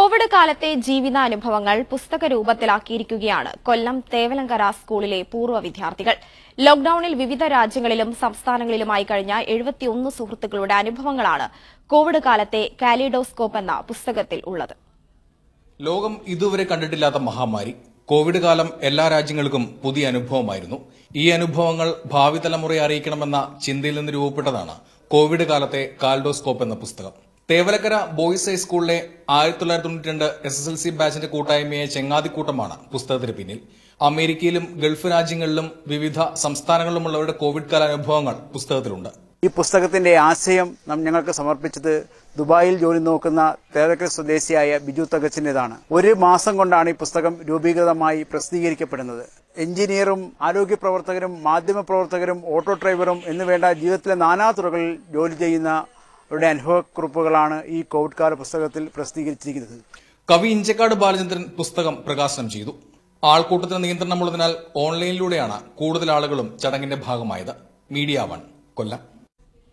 Covid കാലത്തെ ജീവിതാനുഭവങ്ങൾ പുസ്തക രൂപത്തിലാക്കിയിരിക്കുകയാണ് കൊല്ലം തേവലങ്കര സ്കൂളിലെ പൂർവ്വ വിദ്യാർത്ഥികൾ ലോക്ഡൌണിൽ വിവിധ രാജ്യങ്ങളിലും സംസ്ഥാനങ്ങളിലുമായി കഴിഞ്ഞ എഴുപത്തിയൊന്ന് സുഹൃത്തുക്കളുടെ അനുഭവങ്ങളാണ് കോവിഡ് കാലത്തെ കാലിഡോസ്കോപ്പ് എന്ന പുസ്തകത്തിൽ ഉള്ളത് ലോകം ഇതുവരെ കണ്ടിട്ടില്ലാത്ത മഹാമാരി കോവിഡ് കാലം എല്ലാ രാജ്യങ്ങൾക്കും പുതിയ അനുഭവമായിരുന്നു ഈ അനുഭവങ്ങൾ ഭാവി തലമുറയെ അറിയിക്കണമെന്ന ചിന്തയിൽ നിന്ന് രൂപപ്പെട്ടതാണ് കോവിഡ് കാലത്തെ കാൽഡോസ്കോപ്പ് എന്ന പുസ്തകം തേവലക്കര ബോയ്സ് ഹൈസ്കൂളിലെ ആയിരത്തി തൊള്ളായിരത്തി തൊണ്ണൂറ്റി രണ്ട് എസ് എസ് എൽ സി ബാച്ചിന്റെ കൂട്ടായ്മയെ ചെങ്ങാതിക്കൂട്ടമാണ് പുസ്തകത്തിന് പിന്നിൽ അമേരിക്കയിലും ഗൾഫ് രാജ്യങ്ങളിലും വിവിധ സംസ്ഥാനങ്ങളിലുമുള്ളവരുടെ കോവിഡ് കാല അനുഭവങ്ങൾ പുസ്തകത്തിലുണ്ട് ഈ പുസ്തകത്തിന്റെ ആശയം ഞങ്ങൾക്ക് സമർപ്പിച്ചത് ദുബായിൽ ജോലി നോക്കുന്ന തേവക്കര സ്വദേശിയായ ബിജു തകച്ചിൻ്റെതാണ് ഒരു മാസം കൊണ്ടാണ് ഈ പുസ്തകം രൂപീകൃതമായി പ്രസിദ്ധീകരിക്കപ്പെടുന്നത് എഞ്ചിനീയറും ആരോഗ്യ പ്രവർത്തകരും മാധ്യമ പ്രവർത്തകരും ഓട്ടോ ഡ്രൈവറും എന്നുവേണ്ട ജീവിതത്തിലെ നാനാ തുറകളിൽ ജോലി ചെയ്യുന്ന അവരുടെ അനുഭവക്കുറിപ്പുകളാണ് ഈ കോവിഡ് കാല പുസ്തകത്തിൽ പ്രസിദ്ധീകരിച്ചിരിക്കുന്നത് കവി ഇഞ്ചക്കാട് ബാലചന്ദ്രൻ പുസ്തകം പ്രകാശനം ചെയ്തു ആൾക്കൂട്ടത്തിന് നിയന്ത്രണമുള്ളതിനാൽ ഓൺലൈനിലൂടെയാണ് കൂടുതൽ ആളുകളും ചടങ്ങിന്റെ ഭാഗമായത് മീഡിയ വൺ കൊല്ലം